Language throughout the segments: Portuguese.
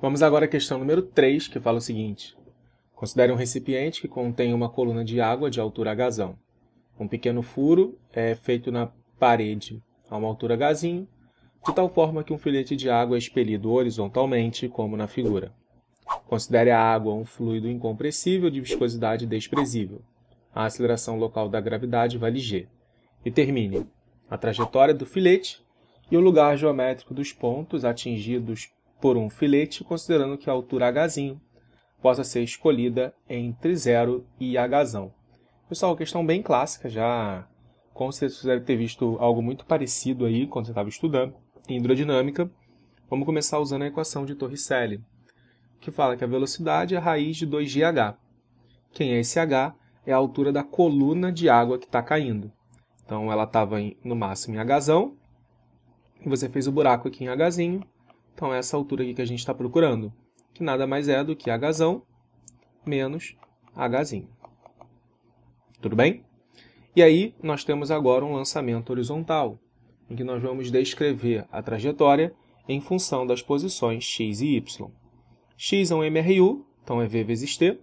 Vamos agora à questão número 3, que fala o seguinte. Considere um recipiente que contém uma coluna de água de altura gazão. Um pequeno furo é feito na parede a uma altura gazinho, de tal forma que um filete de água é expelido horizontalmente, como na figura. Considere a água um fluido incompressível de viscosidade desprezível. A aceleração local da gravidade vale g. E termine a trajetória do filete e o lugar geométrico dos pontos atingidos por um filete, considerando que a altura H possa ser escolhida entre zero e H. Pessoal, questão bem clássica, já como vocês devem ter visto algo muito parecido aí quando você estava estudando em hidrodinâmica. Vamos começar usando a equação de Torricelli, que fala que a velocidade é a raiz de 2gh. Quem é esse h? É a altura da coluna de água que está caindo. Então, ela estava no máximo em h, e você fez o buraco aqui em h, então, é essa altura aqui que a gente está procurando, que nada mais é do que H menos H. Tudo bem? E aí, nós temos agora um lançamento horizontal, em que nós vamos descrever a trajetória em função das posições x e y. x é um MRU, então é v vezes t.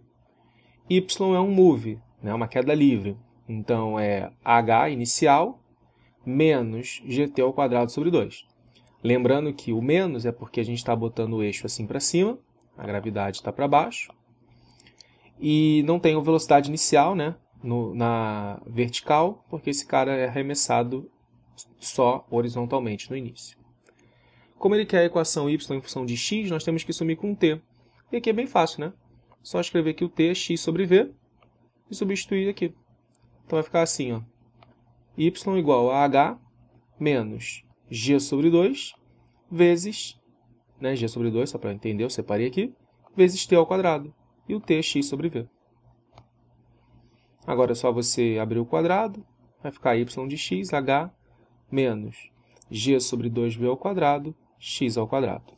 y é um move, né, uma queda livre. Então é h inicial menos gt ao quadrado sobre 2. Lembrando que o menos é porque a gente está botando o eixo assim para cima, a gravidade está para baixo, e não tem velocidade inicial né, no, na vertical, porque esse cara é arremessado só horizontalmente no início. Como ele quer a equação y em função de x, nós temos que sumir com t. E aqui é bem fácil, né? Só escrever que o t é x sobre v e substituir aqui. Então vai ficar assim, ó. y igual a h menos g sobre 2 vezes, né, g sobre 2, só para entender, eu separei aqui, vezes t ao quadrado, e o t é x sobre v. Agora é só você abrir o quadrado, vai ficar y de x, h menos g sobre 2v ao quadrado, x ao quadrado.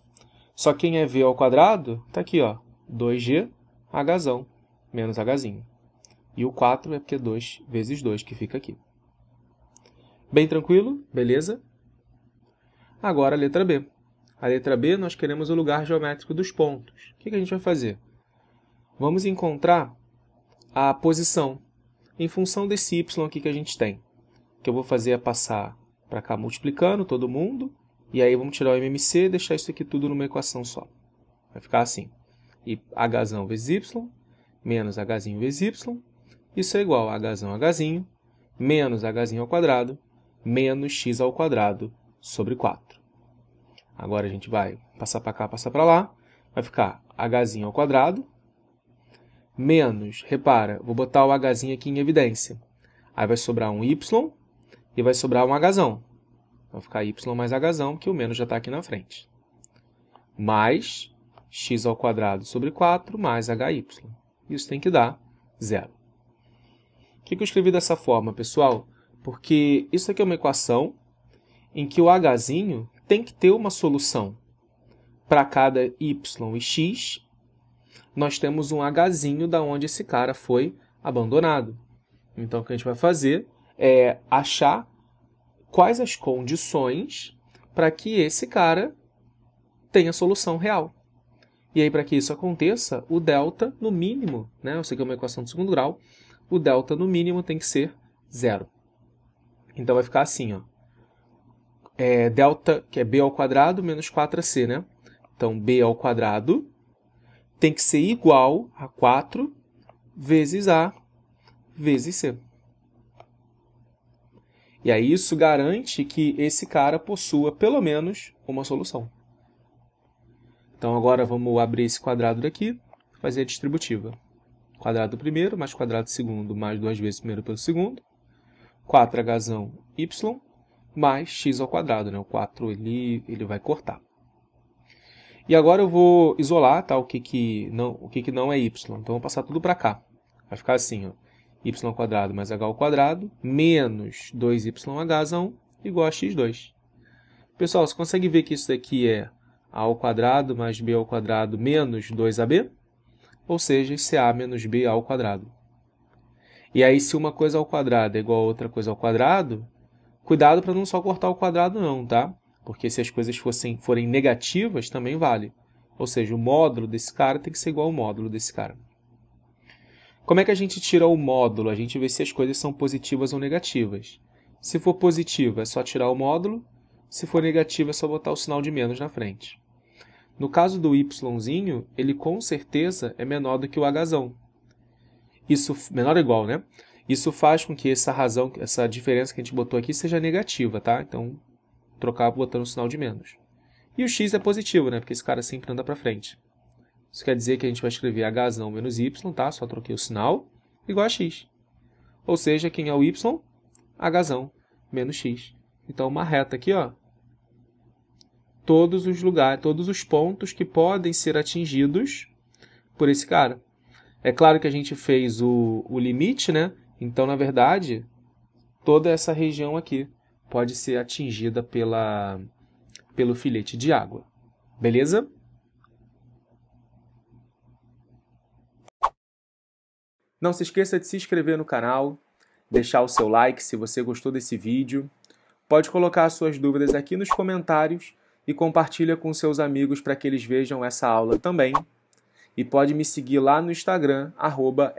Só quem é v ao quadrado, está aqui, ó, 2g, hzão, menos hzinho. E o 4 é porque é 2 vezes 2 que fica aqui. Bem tranquilo? Beleza? Agora a letra B. A letra B, nós queremos o lugar geométrico dos pontos. O que a gente vai fazer? Vamos encontrar a posição em função desse y aqui que a gente tem. O que eu vou fazer é passar para cá multiplicando todo mundo, e aí vamos tirar o MMC e deixar isso aqui tudo numa equação só. Vai ficar assim. E h vezes y menos h vezes y, isso é igual a h, h, menos h ao quadrado menos x ao quadrado sobre 4. Agora a gente vai passar para cá, passar para lá. Vai ficar h ao quadrado menos, repara, vou botar o h aqui em evidência. Aí vai sobrar um y e vai sobrar um h. Vai ficar y mais h, porque o menos já está aqui na frente. Mais x ao quadrado sobre 4 mais hy. Isso tem que dar zero. O que eu escrevi dessa forma, pessoal? Porque isso aqui é uma equação em que o h tem que ter uma solução. Para cada y e x, nós temos um h da onde esse cara foi abandonado. Então, o que a gente vai fazer é achar quais as condições para que esse cara tenha solução real. E aí, para que isso aconteça, o delta, no mínimo, né? eu sei é uma equação de segundo grau, o delta, no mínimo, tem que ser zero. Então, vai ficar assim, ó é, delta, que é b ao quadrado, menos 4ac, né? Então, b ao quadrado tem que ser igual a 4 vezes a vezes c. E aí isso garante que esse cara possua pelo menos uma solução. Então agora vamos abrir esse quadrado daqui, fazer a distributiva. Quadrado primeiro mais quadrado segundo mais duas vezes primeiro pelo segundo. 4 h y mais x ao quadrado, né? O 4 ele, ele vai cortar. E agora eu vou isolar tá, o, que, que, não, o que, que não é y. Então, eu vou passar tudo para cá. Vai ficar assim, ó, y quadrado mais h ao quadrado menos 2yh igual a x2. Pessoal, você consegue ver que isso daqui é a ao quadrado mais b ao quadrado menos 2ab? Ou seja, isso é a menos b ao quadrado. E aí, se uma coisa ao quadrado é igual a outra coisa ao quadrado, Cuidado para não só cortar o quadrado não, tá? Porque se as coisas fossem, forem negativas, também vale. Ou seja, o módulo desse cara tem que ser igual ao módulo desse cara. Como é que a gente tira o módulo? A gente vê se as coisas são positivas ou negativas. Se for positiva, é só tirar o módulo. Se for negativa, é só botar o sinal de menos na frente. No caso do yzinho, ele com certeza é menor do que o hzão. Isso menor ou igual, né? Isso faz com que essa razão, essa diferença que a gente botou aqui seja negativa, tá? Então, trocar botando o sinal de menos. E o x é positivo, né? Porque esse cara sempre anda para frente. Isso quer dizer que a gente vai escrever h menos y, tá? Só troquei o sinal, igual a x. Ou seja, quem é o y? h menos x. Então, uma reta aqui, ó. Todos os lugares, todos os pontos que podem ser atingidos por esse cara. É claro que a gente fez o, o limite, né? Então, na verdade, toda essa região aqui pode ser atingida pela, pelo filete de água. Beleza? Não se esqueça de se inscrever no canal, deixar o seu like se você gostou desse vídeo. Pode colocar suas dúvidas aqui nos comentários e compartilha com seus amigos para que eles vejam essa aula também. E pode me seguir lá no Instagram, arroba